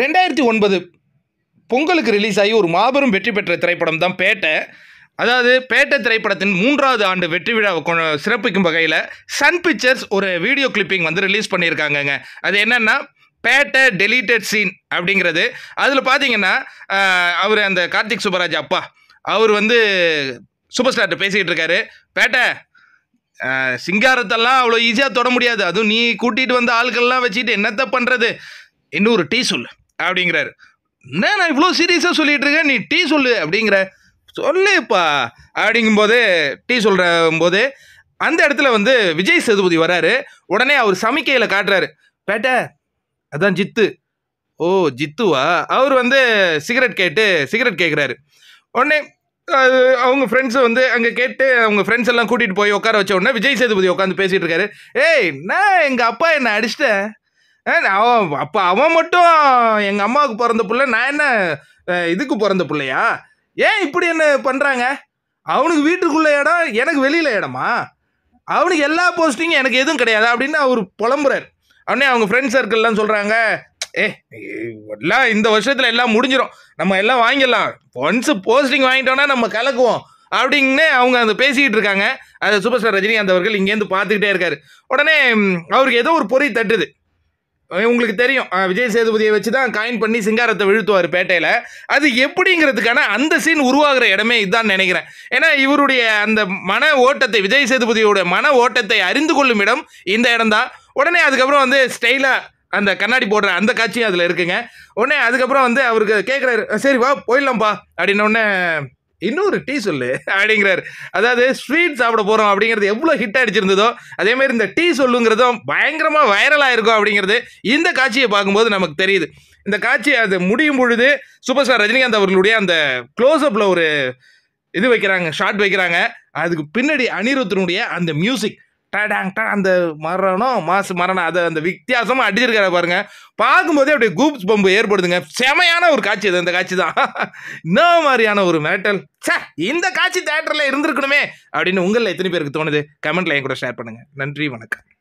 ரெண்டாயிரத்தி ஒன்பது பொங்கலுக்கு ரிலீஸ் ஆகி ஒரு மாபெரும் வெற்றி பெற்ற திரைப்படம் தான் பேட்டை அதாவது பேட்டை திரைப்படத்தின் மூன்றாவது ஆண்டு வெற்றி விழாவை சிறப்பிக்கும் வகையில் சன் பிக்சர்ஸ் ஒரு வீடியோ கிளிப்பிங் வந்து ரிலீஸ் பண்ணியிருக்காங்கங்க அது என்னென்னா பேட்டை டெலீட்டட் சீன் அப்படிங்கிறது அதில் பார்த்தீங்கன்னா அவர் அந்த கார்த்திக் சுப்பராஜ் அப்பா அவர் வந்து சூப்பர் ஸ்டார்ட்ட பேசிக்கிட்டு இருக்காரு பேட்டை சிங்காரத்தெல்லாம் அவ்வளோ ஈஸியாக தொட முடியாது அதுவும் நீ கூட்டிகிட்டு வந்த ஆட்கள்லாம் வச்சுட்டு என்னத்தை பண்ணுறது இன்னொரு டீ சொல்லு அப்படிங்கிறாரு என்ன நான் இவ்வளோ சீரியஸாக சொல்லிகிட்டு இருக்கேன் நீ டீ சொல்லு அப்படிங்கிற சொல்லுப்பா அப்படிங்கும்போது டீ சொல்கிற போது அந்த இடத்துல வந்து விஜய் சேதுபதி வராரு உடனே அவர் சமிக்கையில் காட்டுறாரு பேட்ட அதான் ஜித்து ஓ ஜித்துவா அவர் வந்து சிகரெட் கேட்டு சிகரெட் கேட்குறாரு உடனே அவங்க ஃப்ரெண்ட்ஸை வந்து அங்கே கேட்டு அவங்க ஃப்ரெண்ட்ஸ் எல்லாம் கூட்டிகிட்டு போய் உட்கார வச்ச உடனே விஜய் சேதுபதி உட்காந்து பேசிகிட்டு இருக்காரு ஏய் நான் எங்கள் அப்பா என்னை அடிச்சிட்டேன் அவன் அப்போ அவன் மட்டும் எங்கள் அம்மாவுக்கு பிறந்த பிள்ளை நான் என்ன இதுக்கு பிறந்த பிள்ளையா ஏன் இப்படி என்ன பண்ணுறாங்க அவனுக்கு வீட்டுக்குள்ளே இடம் எனக்கு வெளியில் இடமா அவனுக்கு எல்லா போஸ்டிங்கும் எனக்கு எதுவும் கிடையாது அப்படின்னு அவர் புலம்புறார் அவனே அவங்க ஃப்ரெண்ட் சர்க்கிள்லாம் சொல்கிறாங்க ஏ எல்லாம் இந்த வருஷத்தில் எல்லாம் முடிஞ்சிடும் நம்ம எல்லாம் வாங்கிடலாம் ஒன்ஸ் போஸ்டிங் வாங்கிட்டோன்னா நம்ம கலக்குவோம் அப்படின்னு அவங்க அந்த பேசிக்கிட்டு இருக்காங்க அது சூப்பர் ஸ்டார் ரஜினிகாந்த் அவர்கள் இங்கேருந்து பார்த்துக்கிட்டே இருக்காரு உடனே அவருக்கு ஏதோ ஒரு பொறி தட்டுது உங்களுக்கு தெரியும் விஜய் சேதுபதியை வச்சு தான் காயின் பண்ணி சிங்காரத்தை விழுத்துவார் பேட்டையில் அது எப்படிங்கிறதுக்கான அந்த சீன் உருவாகிற இடமே இதுதான் நினைக்கிறேன் ஏன்னா இவருடைய அந்த மன ஓட்டத்தை விஜய் சேதுபதியோட மன ஓட்டத்தை அறிந்து கொள்ளும் இடம் இந்த இடம் தான் உடனே அதுக்கப்புறம் வந்து ஸ்டைலாக அந்த கண்ணாடி போடுற அந்த காட்சியும் அதில் இருக்குங்க உடனே அதுக்கப்புறம் வந்து அவருக்கு கேட்குறாரு சரி வா போயிடலாம்ப்பா அப்படின்னோடனே இன்னொரு டீ சொல்லு அப்படிங்கிறாரு அதாவது ஸ்வீட் சாப்பிட போகிறோம் அப்படிங்கிறது எவ்வளோ ஹிட் அடிச்சிருந்ததோ மாதிரி இந்த டீ சொல்லுங்கிறதும் பயங்கரமாக வைரலாக இருக்கும் அப்படிங்கிறது இந்த காட்சியை பார்க்கும்போது நமக்கு தெரியுது இந்த காட்சி அது முடியும் பொழுது சூப்பர் ஸ்டார் ரஜினிகாந்த் அவர்களுடைய அந்த க்ளோஸ்அப்பில் ஒரு இது வைக்கிறாங்க ஷார்ட் வைக்கிறாங்க அதுக்கு பின்னாடி அனிருத்தனுடைய அந்த மியூசிக் டேடாங் அந்த மரணம் மாசு மரணம் அதை அந்த வித்தியாசமாக அடிச்சிருக்காரு பாருங்க பார்க்கும்போதே அப்படியே கூப்ஸ் பம்பு ஏற்படுதுங்க செமையான ஒரு காட்சி அது அந்த காட்சி தான் இன்னும் மாதிரியான ஒரு மேட்டல் சார் இந்த காட்சி தேட்டரில் இருந்திருக்கணுமே அப்படின்னு உங்களில் எத்தனை பேருக்கு தோணுது கமெண்ட்ல என் கூட ஷேர் பண்ணுங்கள் நன்றி வணக்கம்